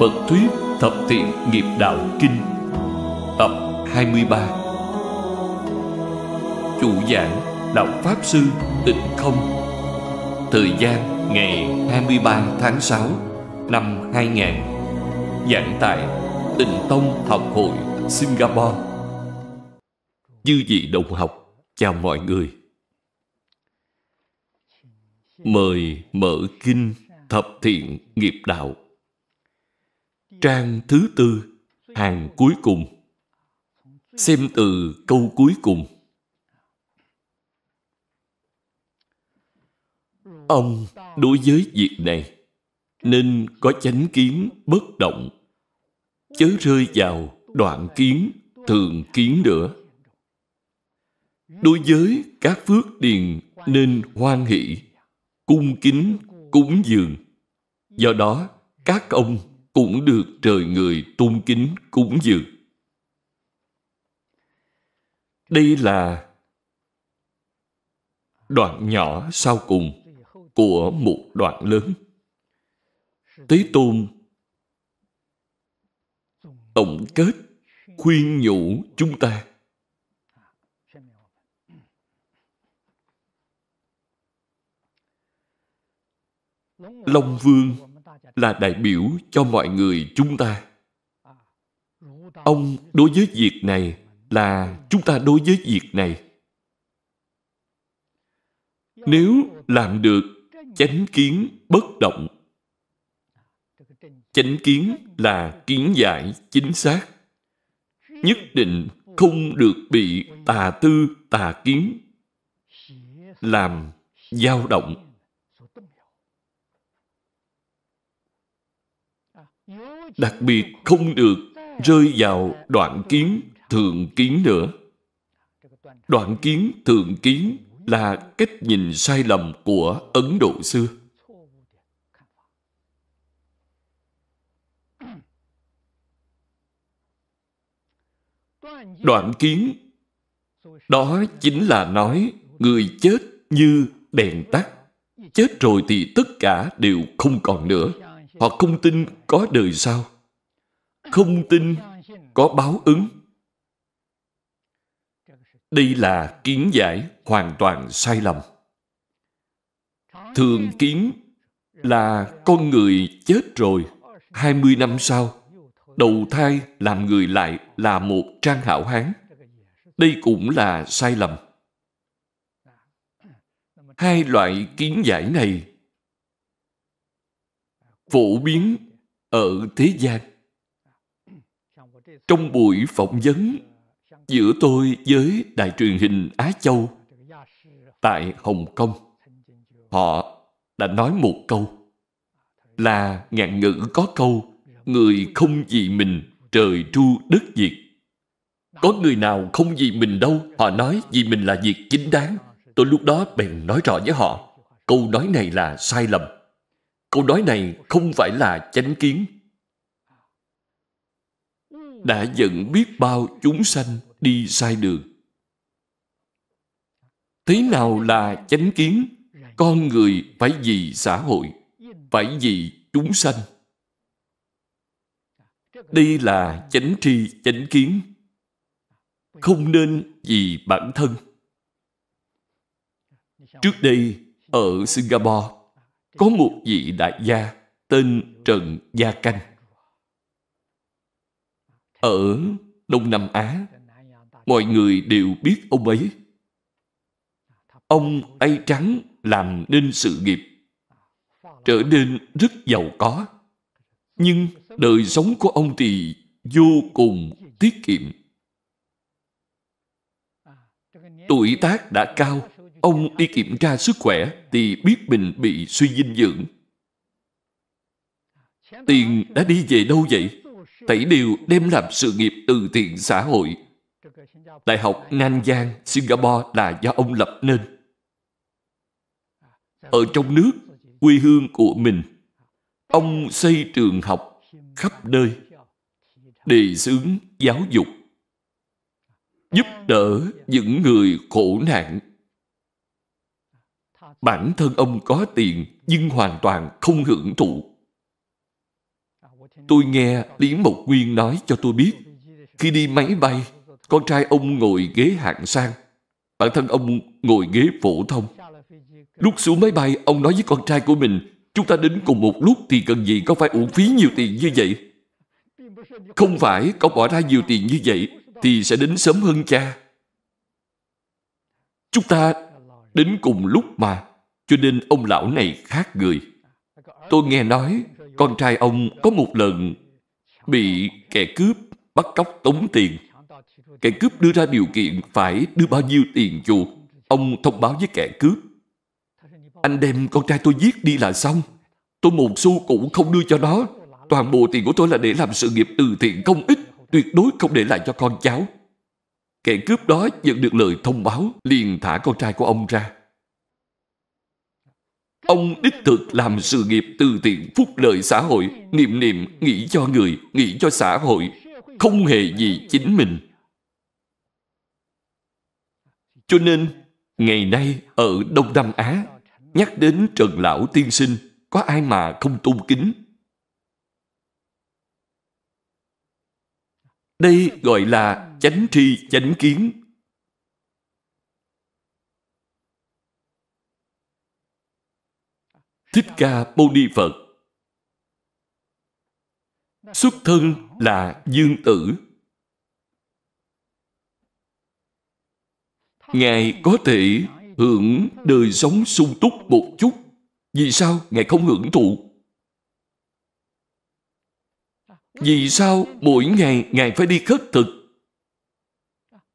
Phật Thuyết Thập Thiện Nghiệp Đạo Kinh Tập 23 Chủ giảng Đạo Pháp Sư Tịnh Không Thời gian ngày 23 tháng 6 năm 2000 Giảng tại Tịnh Tông Học Hội Singapore Dư vị đồng học Chào mọi người Mời mở kinh Thập Thiện Nghiệp Đạo trang thứ tư hàng cuối cùng xem từ câu cuối cùng ông đối với việc này nên có chánh kiến bất động chớ rơi vào đoạn kiến thường kiến nữa đối với các phước điền nên hoan hỷ cung kính cúng dường do đó các ông cũng được trời người tôn kính cúng dường. Đây là đoạn nhỏ sau cùng của một đoạn lớn. Thế Tôn tổng kết khuyên nhủ chúng ta Long Vương là đại biểu cho mọi người chúng ta. Ông đối với việc này là chúng ta đối với việc này. Nếu làm được chánh kiến bất động, chánh kiến là kiến giải chính xác, nhất định không được bị tà tư tà kiến làm dao động Đặc biệt không được rơi vào đoạn kiến, thượng kiến nữa. Đoạn kiến, thượng kiến là cách nhìn sai lầm của Ấn Độ xưa. Đoạn kiến đó chính là nói người chết như đèn tắt. Chết rồi thì tất cả đều không còn nữa. Họ không tin có đời sau, không tin có báo ứng. Đây là kiến giải hoàn toàn sai lầm. Thường kiến là con người chết rồi 20 năm sau đầu thai làm người lại là một trang hảo hán. Đây cũng là sai lầm. Hai loại kiến giải này phổ biến ở thế gian trong buổi phỏng vấn giữa tôi với đài truyền hình Á Châu tại Hồng Kông, họ đã nói một câu là ngạn ngữ có câu người không vì mình trời tru đất diệt. Có người nào không vì mình đâu, họ nói vì mình là việc chính đáng. Tôi lúc đó bèn nói rõ với họ, câu nói này là sai lầm. Câu nói này không phải là chánh kiến. Đã dẫn biết bao chúng sanh đi sai đường. Thế nào là chánh kiến? Con người phải vì xã hội, phải vì chúng sanh. Đây là chánh tri, chánh kiến. Không nên vì bản thân. Trước đây, ở Singapore, có một vị đại gia tên Trần Gia Canh. Ở Đông Nam Á, mọi người đều biết ông ấy. Ông tay trắng làm nên sự nghiệp, trở nên rất giàu có. Nhưng đời sống của ông thì vô cùng tiết kiệm. Tuổi tác đã cao, ông đi kiểm tra sức khỏe thì biết mình bị suy dinh dưỡng. Tiền đã đi về đâu vậy? Tẩy đều đem làm sự nghiệp từ thiện xã hội. Đại học Giang, Singapore là do ông lập nên. Ở trong nước, quê hương của mình, ông xây trường học khắp nơi, đề xướng giáo dục, giúp đỡ những người khổ nạn bản thân ông có tiền nhưng hoàn toàn không hưởng thụ. Tôi nghe Lý Mộc Nguyên nói cho tôi biết, khi đi máy bay, con trai ông ngồi ghế hạng sang, bản thân ông ngồi ghế phổ thông. Lúc xuống máy bay, ông nói với con trai của mình, chúng ta đến cùng một lúc thì cần gì có phải uổng phí nhiều tiền như vậy? Không phải có bỏ ra nhiều tiền như vậy thì sẽ đến sớm hơn cha. Chúng ta đến cùng lúc mà cho nên ông lão này khác người. Tôi nghe nói con trai ông có một lần bị kẻ cướp bắt cóc tống tiền. Kẻ cướp đưa ra điều kiện phải đưa bao nhiêu tiền dù. Ông thông báo với kẻ cướp. Anh đem con trai tôi giết đi là xong. Tôi một xu cũng không đưa cho nó. Toàn bộ tiền của tôi là để làm sự nghiệp từ thiện công ích, tuyệt đối không để lại cho con cháu. Kẻ cướp đó nhận được lời thông báo liền thả con trai của ông ra. Ông đích thực làm sự nghiệp từ thiện phúc lợi xã hội, niệm niệm nghĩ cho người, nghĩ cho xã hội, không hề gì chính mình. Cho nên, ngày nay ở Đông Nam Á, nhắc đến Trần Lão Tiên Sinh, có ai mà không tôn kính? Đây gọi là chánh tri chánh kiến Thích Ca Mâu Ni Phật Xuất thân là Dương Tử Ngài có thể hưởng đời sống sung túc một chút Vì sao Ngài không hưởng thụ? Vì sao mỗi ngày Ngài phải đi khất thực?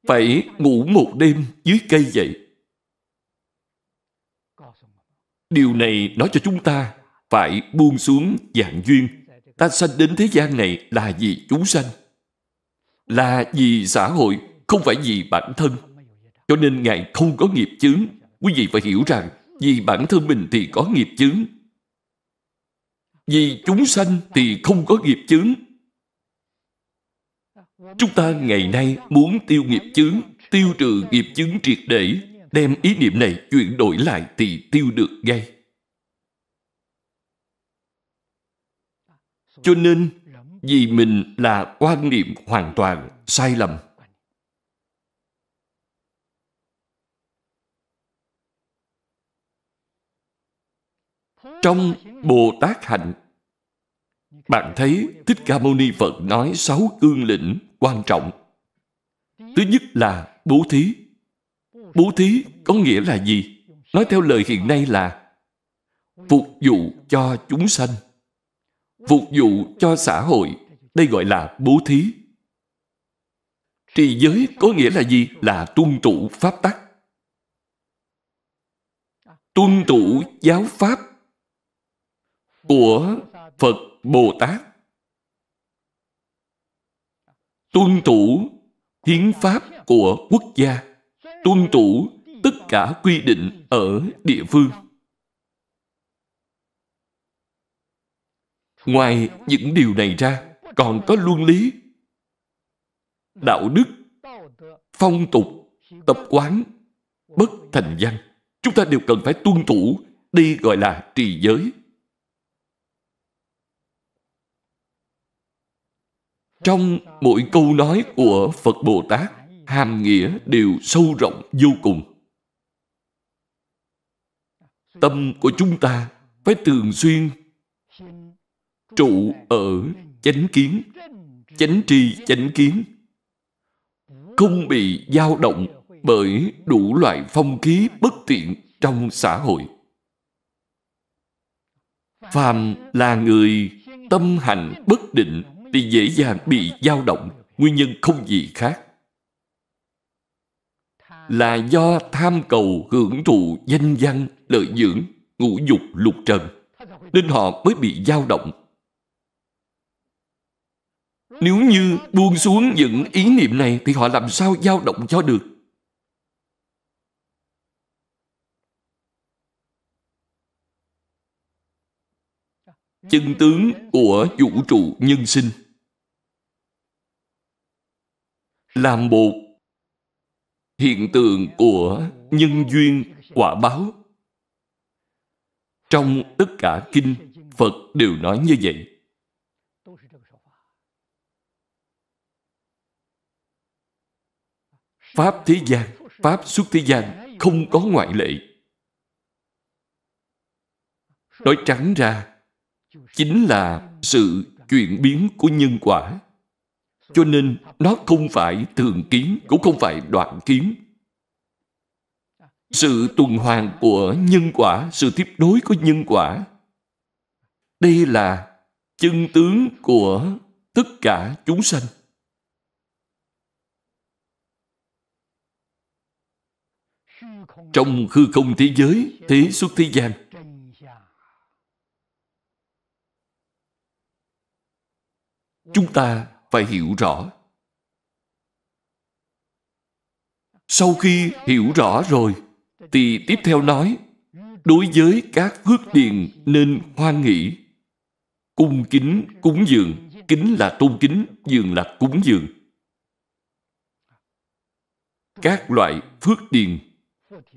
Phải ngủ một đêm dưới cây vậy? Điều này nói cho chúng ta phải buông xuống dạng duyên. Ta sanh đến thế gian này là vì chúng sanh. Là vì xã hội, không phải vì bản thân. Cho nên Ngài không có nghiệp chứng. Quý vị phải hiểu rằng, vì bản thân mình thì có nghiệp chứng, Vì chúng sanh thì không có nghiệp chứng. Chúng ta ngày nay muốn tiêu nghiệp chứng, tiêu trừ nghiệp chứng triệt để đem ý niệm này chuyển đổi lại thì tiêu được ngay. Cho nên, vì mình là quan niệm hoàn toàn sai lầm. Trong Bồ Tát Hạnh, bạn thấy Thích Ca Mâu Ni Phật nói sáu cương lĩnh quan trọng. Thứ nhất là bố thí, Bố thí có nghĩa là gì? Nói theo lời hiện nay là phục vụ cho chúng sanh, phục vụ cho xã hội. Đây gọi là bố thí. Trì giới có nghĩa là gì? Là tuân thủ pháp tắc. Tuân thủ giáo pháp của Phật Bồ Tát. Tuân thủ hiến pháp của quốc gia tuân thủ tất cả quy định ở địa phương. Ngoài những điều này ra, còn có luân lý, đạo đức, phong tục, tập quán, bất thành văn. Chúng ta đều cần phải tuân thủ, đây gọi là trì giới. Trong mỗi câu nói của Phật Bồ Tát, hàm nghĩa đều sâu rộng vô cùng. Tâm của chúng ta phải thường xuyên trụ ở chánh kiến, chánh tri chánh kiến, không bị dao động bởi đủ loại phong khí bất tiện trong xã hội. Phàm là người tâm hành bất định thì dễ dàng bị dao động, nguyên nhân không gì khác là do tham cầu hưởng thụ danh văn, lợi dưỡng, ngũ dục lục trần, nên họ mới bị dao động. Nếu như buông xuống những ý niệm này thì họ làm sao dao động cho được? Chân tướng của vũ trụ nhân sinh là một hiện tượng của nhân duyên quả báo trong tất cả kinh phật đều nói như vậy pháp thế gian pháp xuất thế gian không có ngoại lệ nói trắng ra chính là sự chuyển biến của nhân quả cho nên nó không phải thường kiến, cũng không phải đoạn kiến. Sự tuần hoàn của nhân quả, sự tiếp nối của nhân quả. Đây là chân tướng của tất cả chúng sanh. Trong hư không thế giới, thế xuất thế gian, chúng ta phải hiểu rõ sau khi hiểu rõ rồi thì tiếp theo nói đối với các phước điền nên hoan nghĩ cung kính cúng dường kính là tôn kính dường là cúng dường các loại phước điền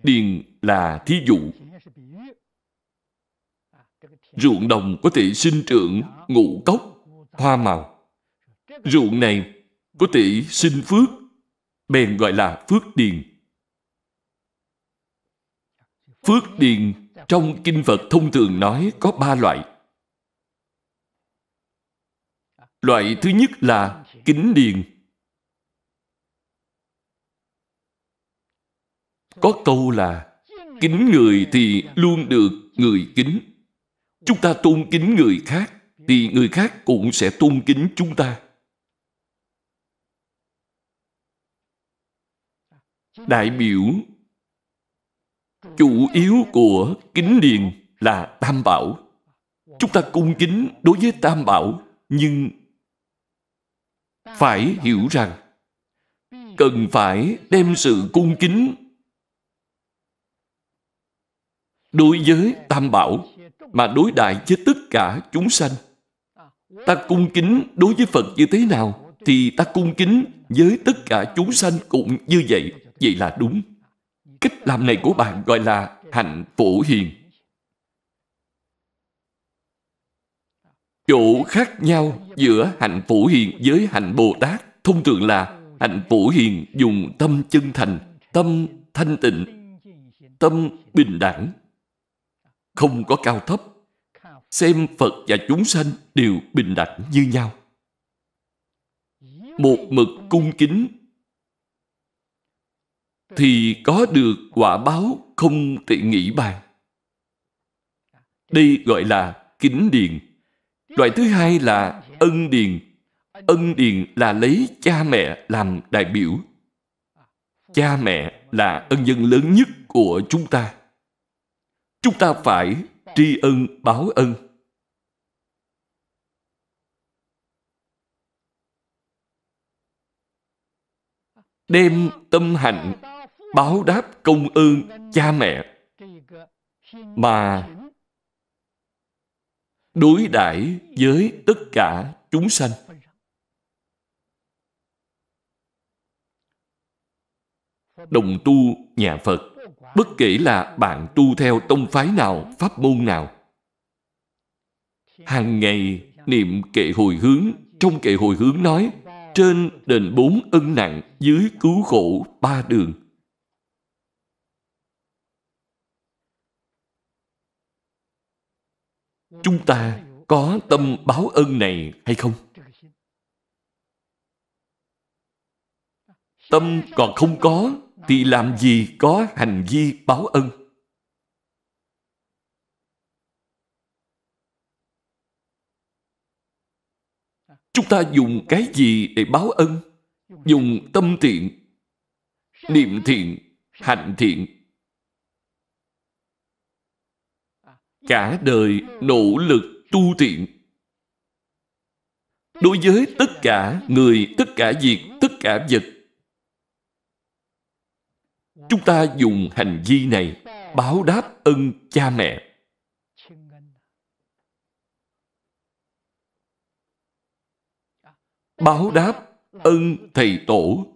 điền là thí dụ ruộng đồng có thể sinh trưởng ngũ cốc hoa màu ruộng này có tỷ sinh phước, bèn gọi là phước điền. Phước điền trong kinh Phật thông thường nói có ba loại. Loại thứ nhất là kính điền. Có câu là kính người thì luôn được người kính. Chúng ta tôn kính người khác thì người khác cũng sẽ tôn kính chúng ta. đại biểu chủ yếu của kính điền là tam bảo chúng ta cung kính đối với tam bảo nhưng phải hiểu rằng cần phải đem sự cung kính đối với tam bảo mà đối đại với tất cả chúng sanh ta cung kính đối với phật như thế nào thì ta cung kính với tất cả chúng sanh cũng như vậy vậy là đúng. Cách làm này của bạn gọi là hạnh phổ hiền. Chỗ khác nhau giữa hạnh phổ hiền với hạnh Bồ Tát thông thường là hạnh phổ hiền dùng tâm chân thành, tâm thanh tịnh, tâm bình đẳng, không có cao thấp, xem Phật và chúng sanh đều bình đẳng như nhau. Một mực cung kính thì có được quả báo không thể nghĩ bàn. Đây gọi là kính điền. Loại thứ hai là ân điền. Ân điền là lấy cha mẹ làm đại biểu. Cha mẹ là ân nhân lớn nhất của chúng ta. Chúng ta phải tri ân báo ân. Đem tâm hạnh báo đáp công ơn cha mẹ mà đối đãi với tất cả chúng sanh. Đồng tu nhà Phật, bất kể là bạn tu theo tông phái nào, pháp môn nào, hàng ngày niệm kệ hồi hướng, trong kệ hồi hướng nói, trên đền bốn ân nặng, dưới cứu khổ ba đường. chúng ta có tâm báo ân này hay không? Tâm còn không có thì làm gì có hành vi báo ân? Chúng ta dùng cái gì để báo ân? Dùng tâm thiện, niệm thiện, hành thiện cả đời nỗ lực tu thiện. Đối với tất cả người, tất cả việc, tất cả vật, chúng ta dùng hành vi này báo đáp ân cha mẹ. Báo đáp ân thầy tổ.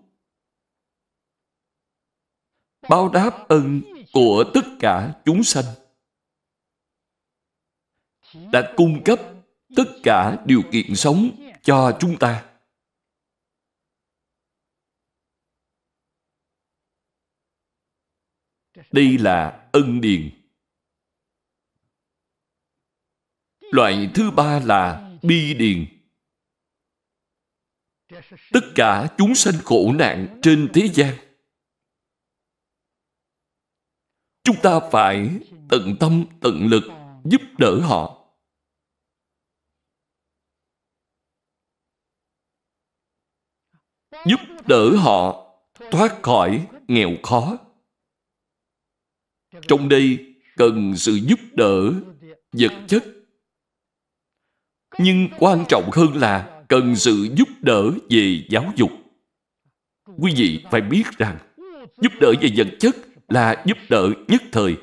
Báo đáp ân của tất cả chúng sanh đã cung cấp tất cả điều kiện sống cho chúng ta. Đây là ân điền. Loại thứ ba là bi điền. Tất cả chúng sanh khổ nạn trên thế gian Chúng ta phải tận tâm, tận lực giúp đỡ họ giúp đỡ họ thoát khỏi nghèo khó. Trong đây cần sự giúp đỡ vật chất. Nhưng quan trọng hơn là cần sự giúp đỡ về giáo dục. Quý vị phải biết rằng giúp đỡ về vật chất là giúp đỡ nhất thời.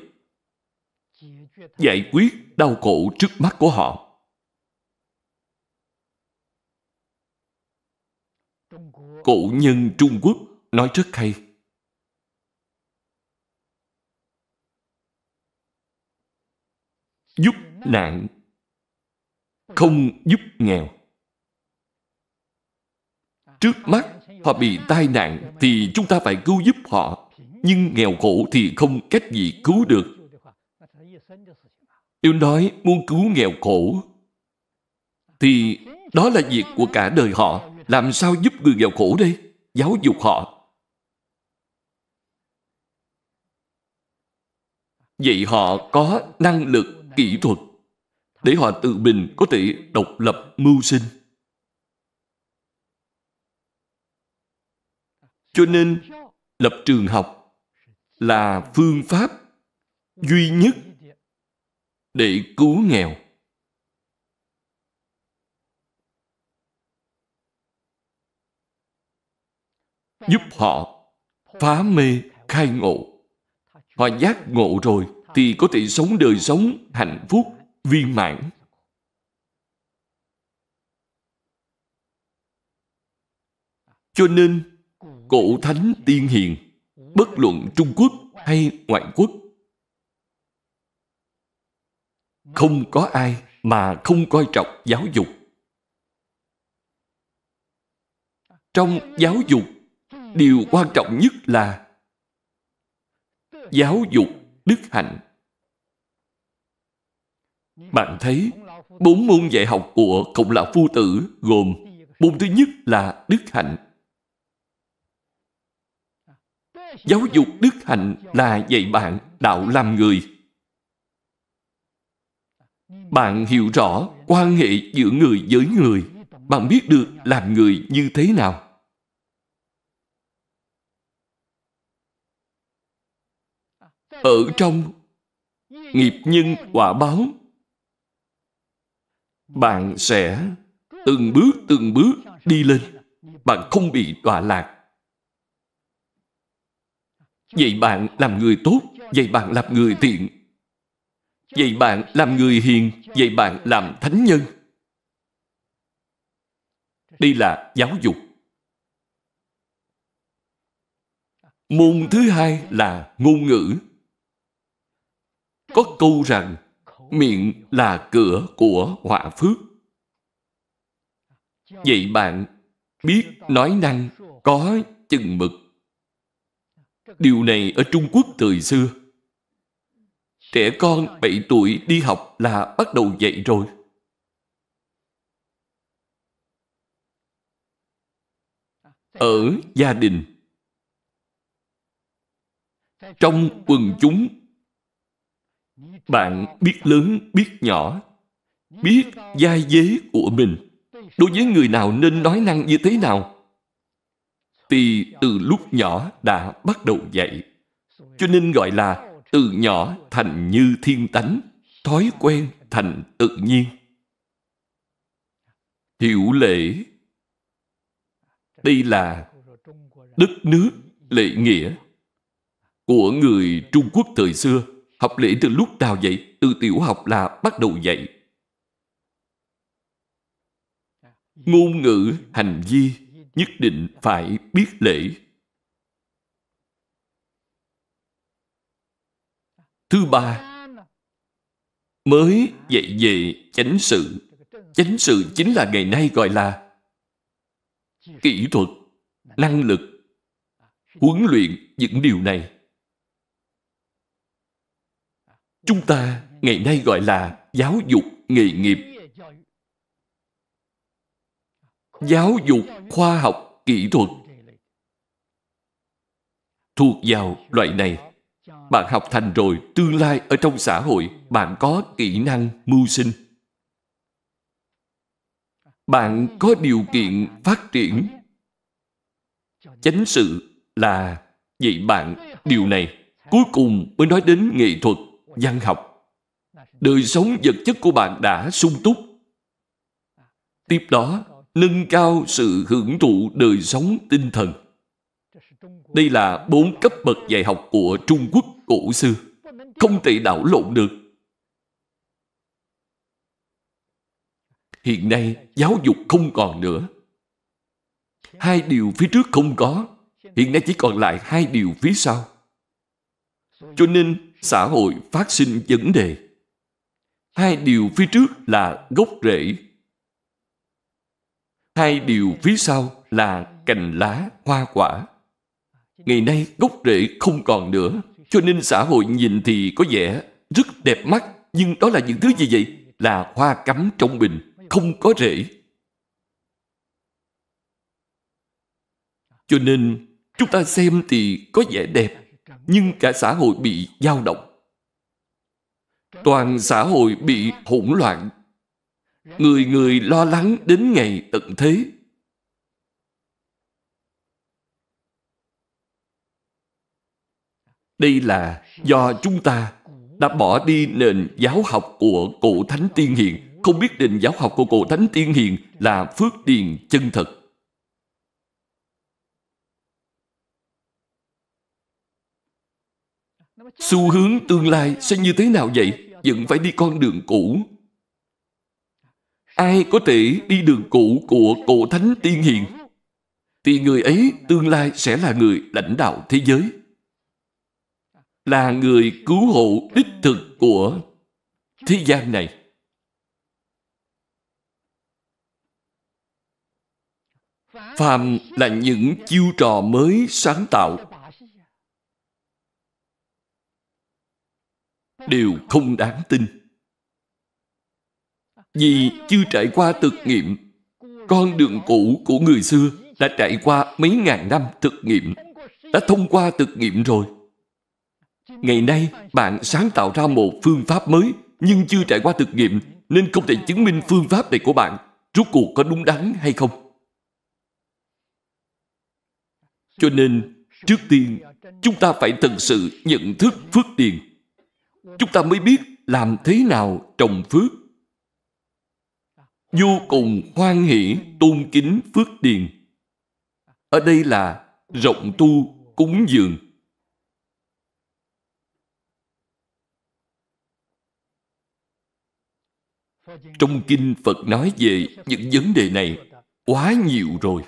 Giải quyết đau khổ trước mắt của họ cổ nhân Trung Quốc nói rất hay. Giúp nạn không giúp nghèo. Trước mắt họ bị tai nạn thì chúng ta phải cứu giúp họ, nhưng nghèo khổ thì không cách gì cứu được. Nếu nói muốn cứu nghèo khổ thì đó là việc của cả đời họ làm sao giúp người nghèo khổ đây? Giáo dục họ. Vậy họ có năng lực, kỹ thuật để họ tự mình có thể độc lập mưu sinh. Cho nên, lập trường học là phương pháp duy nhất để cứu nghèo. giúp họ phá mê khai ngộ. Họ giác ngộ rồi thì có thể sống đời sống hạnh phúc, viên mãn. Cho nên, cổ thánh tiên hiền, bất luận Trung Quốc hay ngoại quốc, không có ai mà không coi trọng giáo dục. Trong giáo dục điều quan trọng nhất là giáo dục đức hạnh. Bạn thấy, bốn môn dạy học của Cộng lão Phu Tử gồm môn thứ nhất là đức hạnh. Giáo dục đức hạnh là dạy bạn đạo làm người. Bạn hiểu rõ quan hệ giữa người với người. Bạn biết được làm người như thế nào. ở trong nghiệp nhân quả báo bạn sẽ từng bước từng bước đi lên bạn không bị đọa lạc vậy bạn làm người tốt vậy bạn làm người thiện vậy bạn làm người hiền vậy bạn làm thánh nhân đây là giáo dục môn thứ hai là ngôn ngữ có câu rằng miệng là cửa của họa phước vậy bạn biết nói năng có chừng mực điều này ở trung quốc thời xưa trẻ con 7 tuổi đi học là bắt đầu dạy rồi ở gia đình trong quần chúng bạn biết lớn, biết nhỏ, biết giai dế của mình. Đối với người nào nên nói năng như thế nào? Thì từ lúc nhỏ đã bắt đầu dạy. Cho nên gọi là từ nhỏ thành như thiên tánh, thói quen thành tự nhiên. Hiểu lễ Đây là đất nước lệ nghĩa của người Trung Quốc thời xưa học lễ từ lúc nào vậy? Từ tiểu học là bắt đầu dạy. Ngôn ngữ, hành vi nhất định phải biết lễ. Thứ ba, mới dạy về chánh sự. Chánh sự chính là ngày nay gọi là kỹ thuật, năng lực, huấn luyện những điều này chúng ta ngày nay gọi là giáo dục nghề nghiệp giáo dục khoa học kỹ thuật thuộc vào loại này bạn học thành rồi tương lai ở trong xã hội bạn có kỹ năng mưu sinh bạn có điều kiện phát triển chánh sự là vậy bạn điều này cuối cùng mới nói đến nghệ thuật văn học đời sống vật chất của bạn đã sung túc tiếp đó nâng cao sự hưởng thụ đời sống tinh thần đây là bốn cấp bậc dạy học của trung quốc cổ xưa không thể đảo lộn được hiện nay giáo dục không còn nữa hai điều phía trước không có hiện nay chỉ còn lại hai điều phía sau cho nên xã hội phát sinh vấn đề. Hai điều phía trước là gốc rễ. Hai điều phía sau là cành lá, hoa quả. Ngày nay gốc rễ không còn nữa, cho nên xã hội nhìn thì có vẻ rất đẹp mắt, nhưng đó là những thứ gì vậy? Là hoa cắm trong bình, không có rễ. Cho nên chúng ta xem thì có vẻ đẹp nhưng cả xã hội bị dao động. Toàn xã hội bị hỗn loạn. Người người lo lắng đến ngày tận thế. Đây là do chúng ta đã bỏ đi nền giáo học của cổ thánh tiên hiền. Không biết nền giáo học của cổ thánh tiên hiền là phước điền chân thật. xu hướng tương lai sẽ như thế nào vậy vẫn phải đi con đường cũ ai có thể đi đường cũ của cổ thánh tiên hiền thì người ấy tương lai sẽ là người lãnh đạo thế giới là người cứu hộ đích thực của thế gian này phàm là những chiêu trò mới sáng tạo đều không đáng tin vì chưa trải qua thực nghiệm con đường cũ của người xưa đã trải qua mấy ngàn năm thực nghiệm đã thông qua thực nghiệm rồi ngày nay bạn sáng tạo ra một phương pháp mới nhưng chưa trải qua thực nghiệm nên không thể chứng minh phương pháp này của bạn rốt cuộc có đúng đắn hay không cho nên trước tiên chúng ta phải thật sự nhận thức phước điền chúng ta mới biết làm thế nào trồng phước vô cùng hoan hỷ tôn kính phước điền ở đây là rộng tu cúng dường trong kinh phật nói về những vấn đề này quá nhiều rồi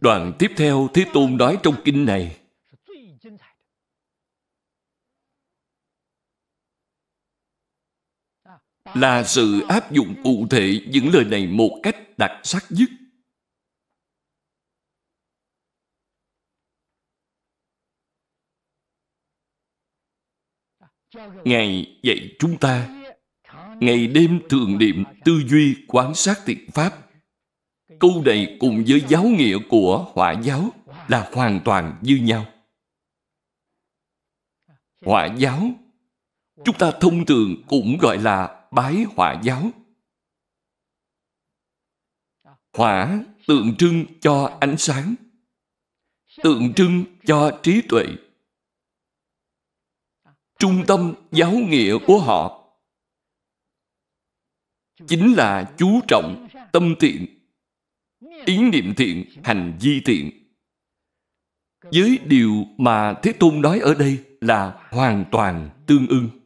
đoạn tiếp theo thế tôn nói trong kinh này là sự áp dụng cụ thể những lời này một cách đặc sắc nhất. Ngày dạy chúng ta ngày đêm thường niệm tư duy quán sát thiện pháp. Câu này cùng với giáo nghĩa của hỏa giáo là hoàn toàn như nhau. Hỏa giáo chúng ta thông thường cũng gọi là bái hỏa giáo. Hỏa tượng trưng cho ánh sáng, tượng trưng cho trí tuệ. Trung tâm giáo nghĩa của họ chính là chú trọng tâm thiện, ý niệm thiện, hành vi thiện. Với điều mà Thế Tôn nói ở đây là hoàn toàn tương ưng.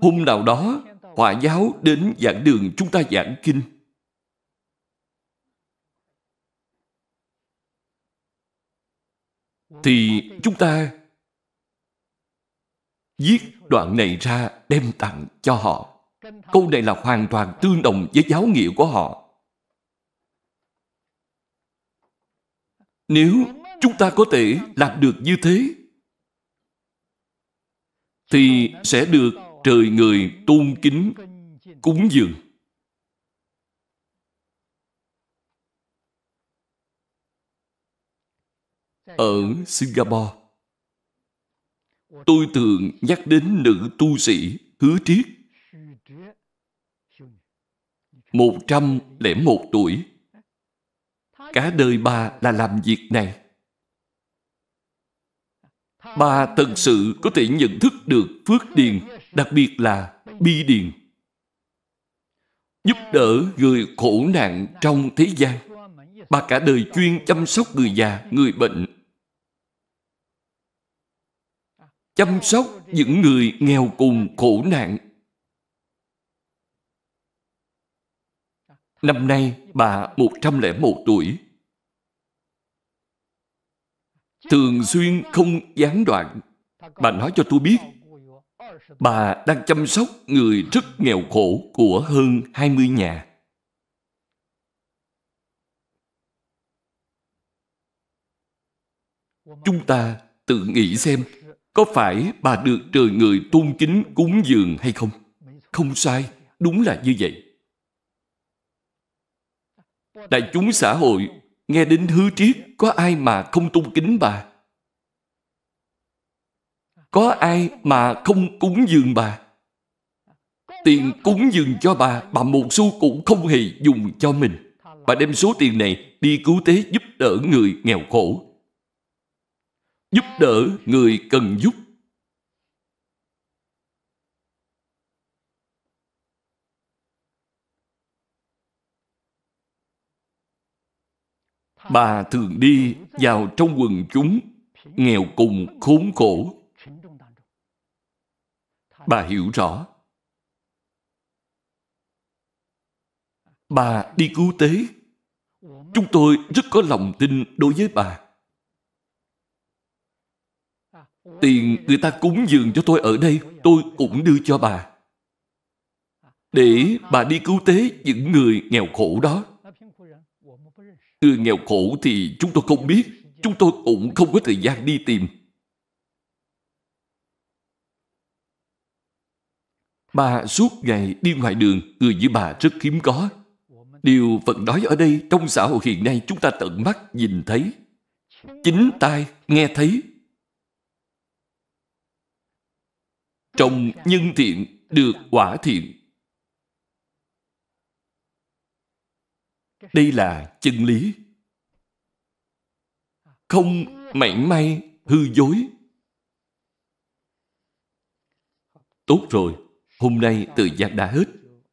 Hôm nào đó, hòa giáo đến giảng đường chúng ta giảng kinh. Thì chúng ta viết đoạn này ra đem tặng cho họ. Câu này là hoàn toàn tương đồng với giáo nghĩa của họ. Nếu chúng ta có thể làm được như thế, thì sẽ được trời người tôn kính cúng dường ở singapore tôi thường nhắc đến nữ tu sĩ hứa triết một tuổi. Cả đời bà là làm việc này. Bà thật sự có thể nhận thức được phước điền đặc biệt là bi điền. Giúp đỡ người khổ nạn trong thế gian. Bà cả đời chuyên chăm sóc người già, người bệnh. Chăm sóc những người nghèo cùng khổ nạn. Năm nay bà 101 tuổi. Thường xuyên không gián đoạn. Bà nói cho tôi biết bà đang chăm sóc người rất nghèo khổ của hơn 20 nhà. Chúng ta tự nghĩ xem có phải bà được trời người tôn kính cúng dường hay không? Không sai, đúng là như vậy. Đại chúng xã hội nghe đến hứa triết có ai mà không tôn kính bà? có ai mà không cúng dường bà tiền cúng dường cho bà bà một xu cũng không hề dùng cho mình bà đem số tiền này đi cứu tế giúp đỡ người nghèo khổ giúp đỡ người cần giúp bà thường đi vào trong quần chúng nghèo cùng khốn khổ Bà hiểu rõ. Bà đi cứu tế. Chúng tôi rất có lòng tin đối với bà. Tiền người ta cúng dường cho tôi ở đây, tôi cũng đưa cho bà. Để bà đi cứu tế những người nghèo khổ đó. Người nghèo khổ thì chúng tôi không biết, chúng tôi cũng không có thời gian đi tìm. Bà suốt ngày đi ngoài đường, người với bà rất hiếm có. Điều vẫn nói ở đây trong xã hội hiện nay chúng ta tận mắt nhìn thấy, chính tai nghe thấy. Trong nhân thiện được quả thiện. Đây là chân lý. Không mảy may hư dối. Tốt rồi, Hôm nay thời gian đã hết,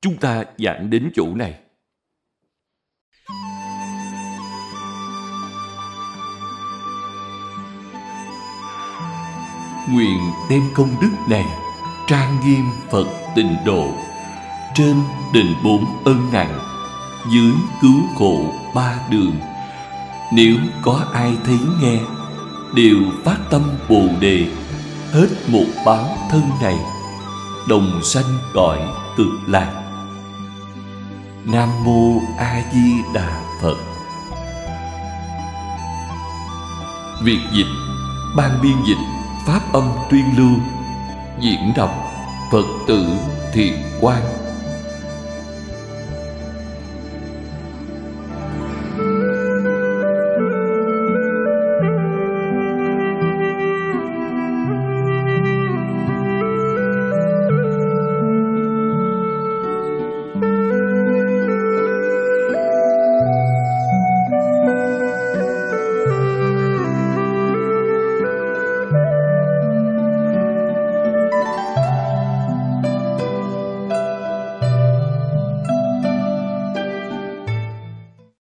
chúng ta giảng đến chỗ này. Nguyện đem công đức này trang nghiêm Phật tịnh độ trên đền bốn ân nặng dưới cứu khổ ba đường nếu có ai thấy nghe đều phát tâm bồ đề hết một báo thân này đồng sanh cõi cực lạc nam mô a di đà phật việt dịch ban biên dịch pháp âm tuyên lưu diễn đọc phật tử thiện quang